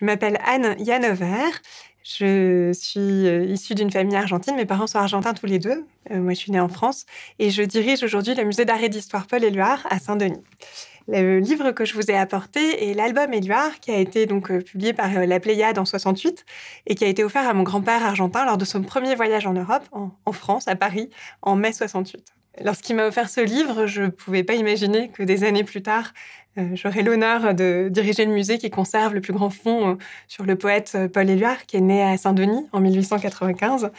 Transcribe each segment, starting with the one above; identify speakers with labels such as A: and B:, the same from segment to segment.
A: Je m'appelle Anne Yanover. Je suis euh, issue d'une famille argentine. Mes parents sont argentins tous les deux. Euh, moi, je suis née en France. Et je dirige aujourd'hui le musée d'art et d'histoire Paul Éluard à Saint-Denis. Le livre que je vous ai apporté est l'album Éluard, qui a été donc euh, publié par la Pléiade en 68 et qui a été offert à mon grand-père argentin lors de son premier voyage en Europe, en France, à Paris, en mai 68. Lorsqu'il m'a offert ce livre, je ne pouvais pas imaginer que des années plus tard, euh, j'aurais l'honneur de diriger le musée qui conserve le plus grand fond euh, sur le poète euh, Paul Éluard, qui est né à Saint-Denis en 1895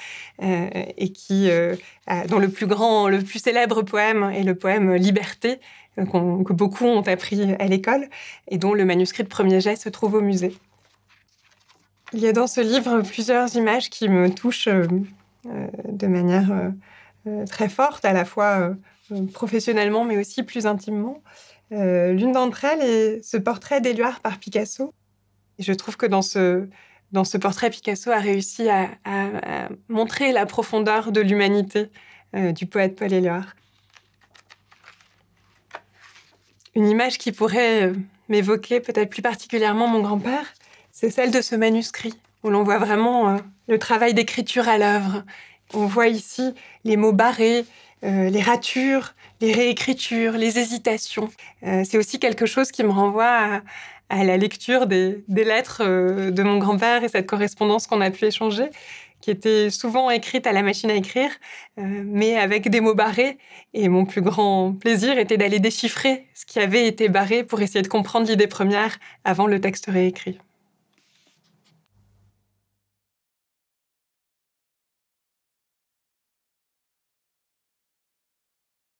A: et qui, dont le plus grand, le plus célèbre poème est le poème Liberté, que beaucoup ont appris à l'école et dont le manuscrit de premier jet se trouve au musée. Il y a dans ce livre plusieurs images qui me touchent de manière euh, très forte, à la fois euh, euh, professionnellement, mais aussi plus intimement. L'une d'entre elles est ce portrait d'Éluard par Picasso. Et je trouve que dans ce, dans ce portrait, Picasso a réussi à, montrer la profondeur de l'humanité du poète Paul Éluard. Une image qui pourrait m'évoquer peut-être plus particulièrement mon grand-père, c'est celle de ce manuscrit, où l'on voit vraiment le travail d'écriture à l'œuvre on voit ici les mots barrés, euh, les ratures, les réécritures, les hésitations. Euh, c'est aussi quelque chose qui me renvoie à, la lecture des, lettres euh, de mon grand-père et cette correspondance qu'on a pu échanger, qui était souvent écrite à la machine à écrire, mais avec des mots barrés. Et mon plus grand plaisir était d'aller déchiffrer ce qui avait été barré pour essayer de comprendre l'idée première avant le texte réécrit.